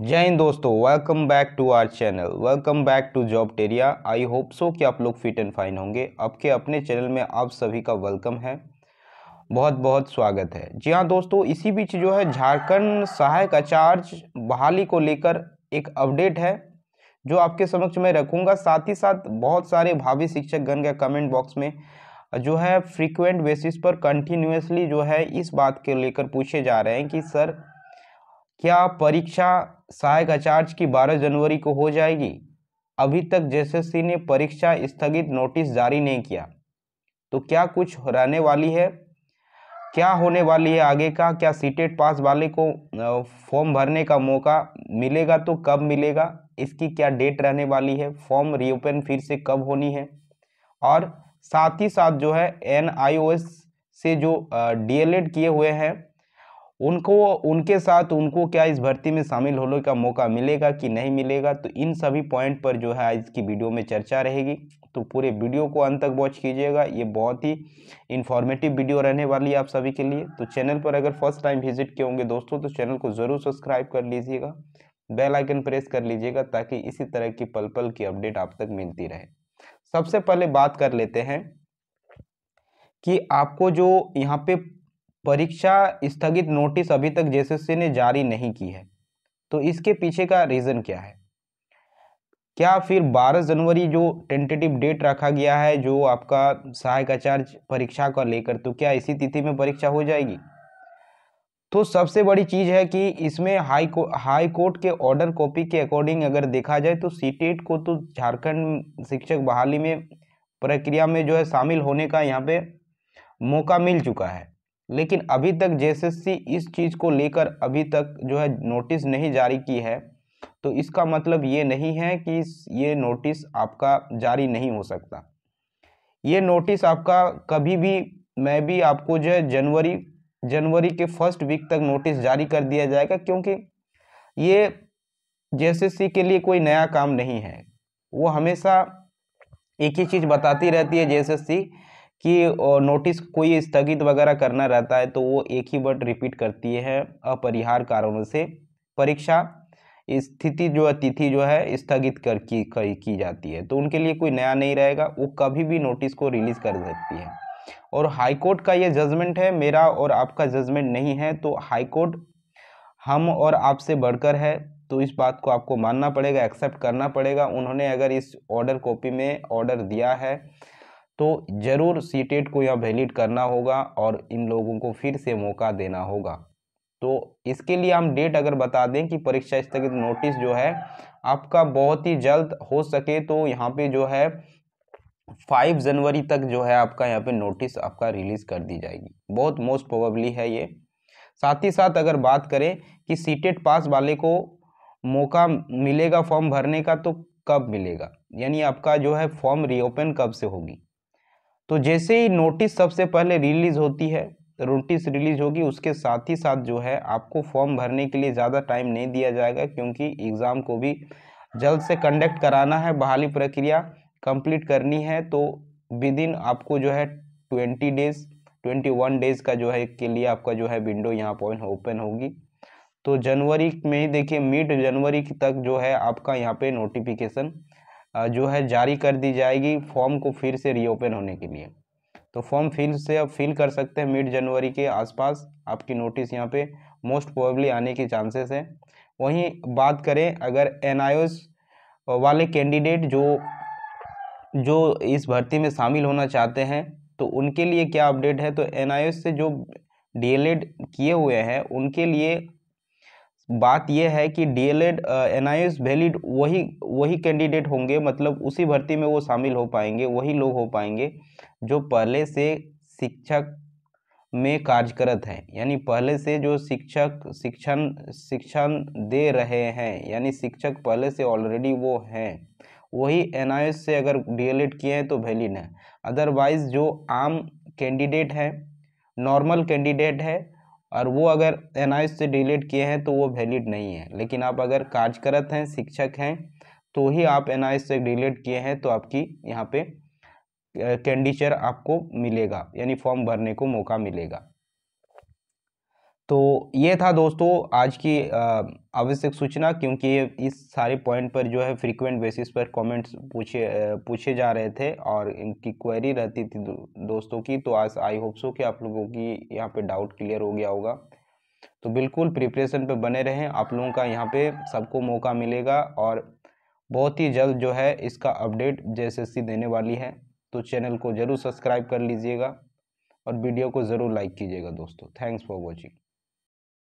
जय हिंद दोस्तों welcome back to our channel welcome back to job टेरिया आई होप सो कि आप लोग फिट एंड फाइन होंगे आपके अपने चैनल में आप सभी का वेलकम है बहुत बहुत स्वागत है जी हाँ दोस्तों इसी बीच जो है झारखंड सहायक आचार्य बहाली को लेकर एक अपडेट है जो आपके समक्ष मैं रखूँगा साथ ही साथ बहुत सारे भावी शिक्षकगण के कमेंट बॉक्स में जो है फ्रीक्वेंट बेसिस पर कंटिन्यूसली जो है इस बात के लेकर पूछे जा रहे हैं कि सर क्या परीक्षा सहायक आचार्य की 12 जनवरी को हो जाएगी अभी तक जेएसएससी ने परीक्षा स्थगित नोटिस जारी नहीं किया तो क्या कुछ रहने वाली है क्या होने वाली है आगे का क्या सीटेट पास वाले को फॉर्म भरने का मौका मिलेगा तो कब मिलेगा इसकी क्या डेट रहने वाली है फॉर्म रीओपन फिर से कब होनी है और साथ ही साथ जो है एन से जो डीएलएड किए हुए हैं उनको उनके साथ उनको क्या इस भर्ती में शामिल होने का मौका मिलेगा कि नहीं मिलेगा तो इन सभी पॉइंट पर जो है आज की वीडियो में चर्चा रहेगी तो पूरे वीडियो को अंत तक वॉच कीजिएगा ये बहुत ही इन्फॉर्मेटिव वीडियो रहने वाली है आप सभी के लिए तो चैनल पर अगर फर्स्ट टाइम विजिट किए होंगे दोस्तों तो चैनल को ज़रूर सब्सक्राइब कर लीजिएगा बेल आइकन प्रेस कर लीजिएगा ताकि इसी तरह की पल पल की अपडेट आप तक मिलती रहे सबसे पहले बात कर लेते हैं कि आपको जो यहाँ पे परीक्षा स्थगित नोटिस अभी तक जेएसएससी ने जारी नहीं की है तो इसके पीछे का रीज़न क्या है क्या फिर 12 जनवरी जो टेंटेटिव डेट रखा गया है जो आपका सहायक आचार्य परीक्षा का लेकर तो क्या इसी तिथि में परीक्षा हो जाएगी तो सबसे बड़ी चीज़ है कि इसमें हाई को हाई कोर्ट के ऑर्डर कॉपी के अकॉर्डिंग अगर देखा जाए तो सी को तो झारखंड शिक्षक बहाली में प्रक्रिया में जो है शामिल होने का यहाँ पे मौका मिल चुका है लेकिन अभी तक जेएसएससी इस चीज़ को लेकर अभी तक जो है नोटिस नहीं जारी की है तो इसका मतलब ये नहीं है कि ये नोटिस आपका जारी नहीं हो सकता ये नोटिस आपका कभी भी मैं भी आपको जो है जनवरी जनवरी के फर्स्ट वीक तक नोटिस जारी कर दिया जाएगा क्योंकि ये जेएसएससी के लिए कोई नया काम नहीं है वो हमेशा एक ही चीज़ बताती रहती है जेएसएससी कि नोटिस कोई स्थगित वगैरह करना रहता है तो वो एक ही वर्ड रिपीट करती है अपरिहार कारणों से परीक्षा स्थिति जो तिथि जो है स्थगित कर की, की जाती है तो उनके लिए कोई नया नहीं रहेगा वो कभी भी नोटिस को रिलीज़ कर सकती है और हाईकोर्ट का ये जजमेंट है मेरा और आपका जजमेंट नहीं है तो हाईकोर्ट हम और आपसे बढ़कर है तो इस बात को आपको मानना पड़ेगा एक्सेप्ट करना पड़ेगा उन्होंने अगर इस ऑर्डर कॉपी में ऑर्डर दिया है तो ज़रूर सी e को यह वैलिड करना होगा और इन लोगों को फिर से मौका देना होगा तो इसके लिए हम डेट अगर बता दें कि परीक्षा स्थगित नोटिस जो है आपका बहुत ही जल्द हो सके तो यहाँ पे जो है फाइव जनवरी तक जो है आपका यहाँ पे नोटिस आपका रिलीज़ कर दी जाएगी बहुत मोस्ट प्रोबेबली है ये साथ ही साथ अगर बात करें कि सीटेट पास e वाले को मौका मिलेगा फॉर्म भरने का तो कब मिलेगा यानी आपका जो है फॉर्म रीओपन कब से होगी तो जैसे ही नोटिस सबसे पहले रिलीज होती है नोटिस तो रिलीज होगी उसके साथ ही साथ जो है आपको फॉर्म भरने के लिए ज़्यादा टाइम नहीं दिया जाएगा क्योंकि एग्ज़ाम को भी जल्द से कंडक्ट कराना है बहाली प्रक्रिया कंप्लीट करनी है तो विद इन आपको जो है twenty days twenty one days का जो है के लिए आपका जो है विंडो यहाँ पॉइंट ओपन होगी तो जनवरी में ही देखिए मिड जनवरी तक जो है आपका यहाँ पे नोटिफिकेशन जो है जारी कर दी जाएगी फॉर्म को फिर से रीओपन होने के लिए तो फॉर्म फिल से अब फिल कर सकते हैं मिड जनवरी के आसपास आपकी नोटिस यहाँ पे मोस्ट प्रोबेबली आने के चांसेस है वहीं बात करें अगर एन वाले कैंडिडेट जो जो इस भर्ती में शामिल होना चाहते हैं तो उनके लिए क्या अपडेट है तो एन से जो डीएलएड किए हुए हैं उनके लिए बात यह है कि D El Ed N I S valid वही वही कैंडिडेट होंगे मतलब उसी भर्ती में वो शामिल हो पाएंगे वही लोग हो पाएंगे जो पहले से शिक्षक में कार्यरत हैं यानी पहले से जो शिक्षक शिक्षण शिक्षण दे रहे हैं यानी शिक्षक पहले से ऑलरेडी वो हैं वही एन से अगर डी किए हैं तो वैलिड है अदरवाइज़ जो आम कैंडिडेट हैं नॉर्मल कैंडिडेट है और वो अगर एन से डिलीट किए हैं तो वो वैलिड नहीं है लेकिन आप अगर कार्यरत हैं शिक्षक हैं तो ही आप एन से डिलीट किए हैं तो आपकी यहाँ पे कैंडिचर आपको मिलेगा यानी फॉर्म भरने को मौका मिलेगा तो ये था दोस्तों आज की आवश्यक सूचना क्योंकि इस सारे पॉइंट पर जो है फ्रीक्वेंट बेसिस पर कमेंट्स पूछे पूछे जा रहे थे और इनकी क्वेरी रहती थी दोस्तों की तो आज आई होप सो कि आप लोगों की यहाँ पे डाउट क्लियर हो गया होगा तो बिल्कुल प्रिपरेशन पे बने रहें आप लोगों का यहाँ पे सबको मौका मिलेगा और बहुत ही जल्द जो है इसका अपडेट जे देने वाली है तो चैनल को ज़रूर सब्सक्राइब कर लीजिएगा और वीडियो को ज़रूर लाइक कीजिएगा दोस्तों थैंक्स फॉर वॉचिंग